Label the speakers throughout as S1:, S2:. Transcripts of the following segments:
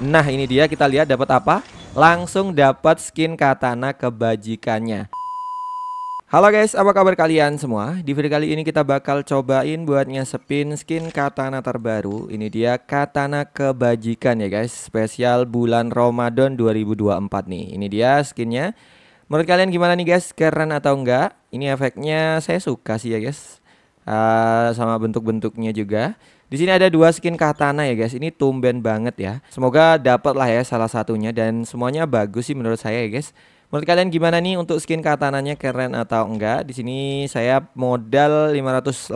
S1: Nah ini dia kita lihat dapat apa? Langsung dapat skin katana kebajikannya. Halo guys, apa kabar kalian semua? Di video kali ini kita bakal cobain buat nyesepin skin katana terbaru Ini dia katana kebajikan ya guys Spesial bulan Ramadan 2024 nih Ini dia skinnya Menurut kalian gimana nih guys? Keren atau enggak? Ini efeknya saya suka sih ya guys uh, Sama bentuk-bentuknya juga di sini ada dua skin katana ya guys. Ini tumben banget ya. Semoga dapat lah ya salah satunya dan semuanya bagus sih menurut saya ya guys. Menurut kalian gimana nih untuk skin katananya keren atau enggak? Di sini saya modal 587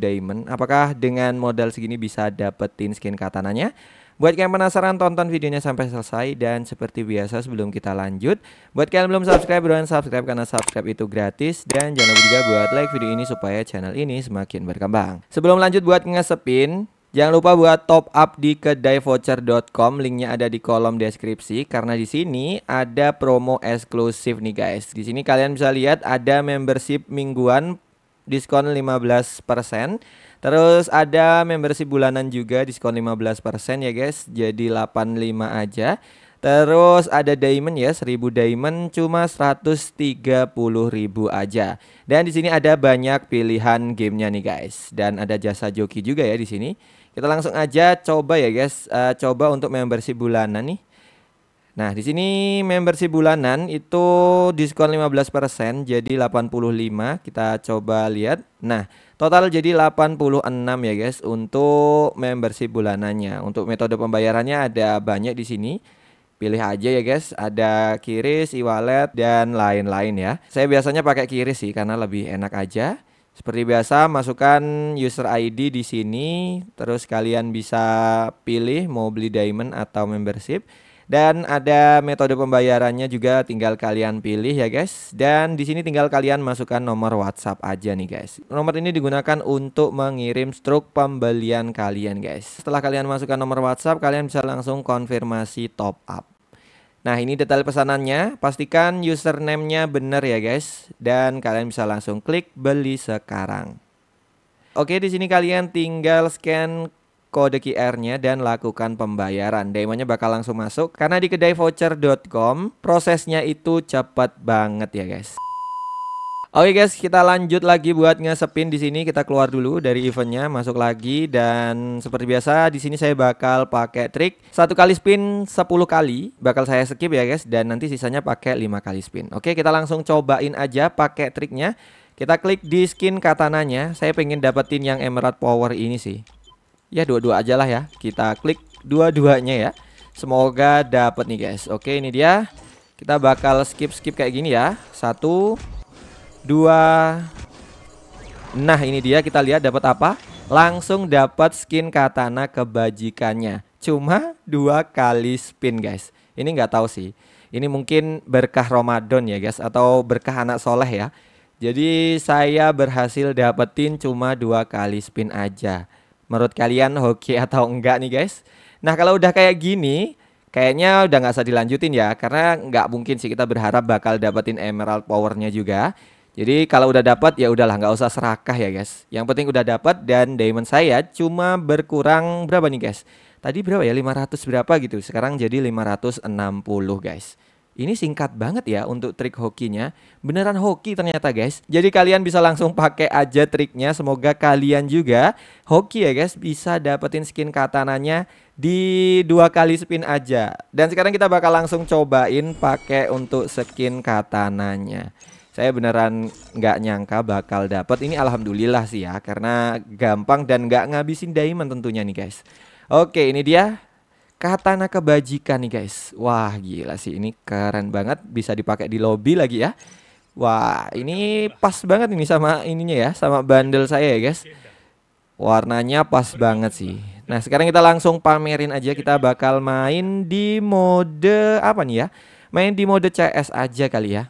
S1: diamond. Apakah dengan modal segini bisa dapetin skin katananya? Buat kalian penasaran tonton videonya sampai selesai dan seperti biasa sebelum kita lanjut, buat kalian belum subscribe buruan subscribe karena subscribe itu gratis dan jangan lupa juga buat like video ini supaya channel ini semakin berkembang. Sebelum lanjut buat ngesepin Jangan lupa buat top up di kedaivoucher.com, linknya ada di kolom deskripsi karena di sini ada promo eksklusif nih guys. Di sini kalian bisa lihat ada membership mingguan diskon 15%. Terus ada membership bulanan juga diskon 15% ya guys. Jadi 85 aja. Terus ada diamond ya, 1000 diamond cuma ribu aja. Dan di sini ada banyak pilihan gamenya nih guys. Dan ada jasa joki juga ya di sini. Kita langsung aja coba ya guys, uh, coba untuk membership bulanan nih. Nah, di sini membership bulanan itu diskon 15%, jadi 85. Kita coba lihat. Nah, total jadi 86 ya guys untuk membership bulanannya. Untuk metode pembayarannya ada banyak di sini. Pilih aja ya guys, ada Kiris, e-wallet dan lain-lain ya. Saya biasanya pakai Kiris sih karena lebih enak aja. Seperti biasa, masukkan user ID di sini, terus kalian bisa pilih mau beli diamond atau membership dan ada metode pembayarannya juga tinggal kalian pilih ya guys. Dan di sini tinggal kalian masukkan nomor WhatsApp aja nih guys. Nomor ini digunakan untuk mengirim struk pembelian kalian guys. Setelah kalian masukkan nomor WhatsApp, kalian bisa langsung konfirmasi top up. Nah ini detail pesanannya, pastikan username-nya benar ya guys. Dan kalian bisa langsung klik beli sekarang. Oke di sini kalian tinggal scan kode QR-nya dan lakukan pembayaran. Demonya bakal langsung masuk karena di kedai voucher.com prosesnya itu cepat banget ya guys. Oke okay guys, kita lanjut lagi buat ngesepin di sini. Kita keluar dulu dari eventnya, masuk lagi dan seperti biasa di sini saya bakal pakai trik satu kali spin 10 kali, bakal saya skip ya guys dan nanti sisanya pakai lima kali spin. Oke, okay, kita langsung cobain aja pakai triknya. Kita klik di skin katananya. Saya pengen dapetin yang Emerald Power ini sih ya dua-dua aja lah ya kita klik dua-duanya ya semoga dapat nih guys oke ini dia kita bakal skip skip kayak gini ya satu dua nah ini dia kita lihat dapat apa langsung dapat skin katana kebajikannya cuma dua kali spin guys ini nggak tahu sih ini mungkin berkah Ramadan ya guys atau berkah anak soleh ya jadi saya berhasil dapetin cuma dua kali spin aja Menurut kalian hoki atau enggak nih guys? Nah kalau udah kayak gini, kayaknya udah nggak usah dilanjutin ya, karena nggak mungkin sih kita berharap bakal dapetin emerald powernya juga. Jadi kalau udah dapat ya udahlah nggak usah serakah ya guys. Yang penting udah dapat dan diamond saya cuma berkurang berapa nih guys? Tadi berapa ya? 500 berapa gitu. Sekarang jadi 560 guys. Ini singkat banget ya untuk trik hokinya. Beneran hoki ternyata guys. Jadi kalian bisa langsung pakai aja triknya. Semoga kalian juga hoki ya guys bisa dapetin skin katananya di dua kali spin aja. Dan sekarang kita bakal langsung cobain pakai untuk skin katananya. Saya beneran nggak nyangka bakal dapet. Ini alhamdulillah sih ya karena gampang dan nggak ngabisin diamond tentunya nih guys. Oke ini dia Katana kebajikan nih guys. Wah gila sih ini keren banget bisa dipakai di lobby lagi ya. Wah ini pas banget ini sama ininya ya sama bandel saya ya guys. Warnanya pas banget sih. Nah sekarang kita langsung pamerin aja kita bakal main di mode apa nih ya? Main di mode CS aja kali ya.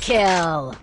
S1: kill!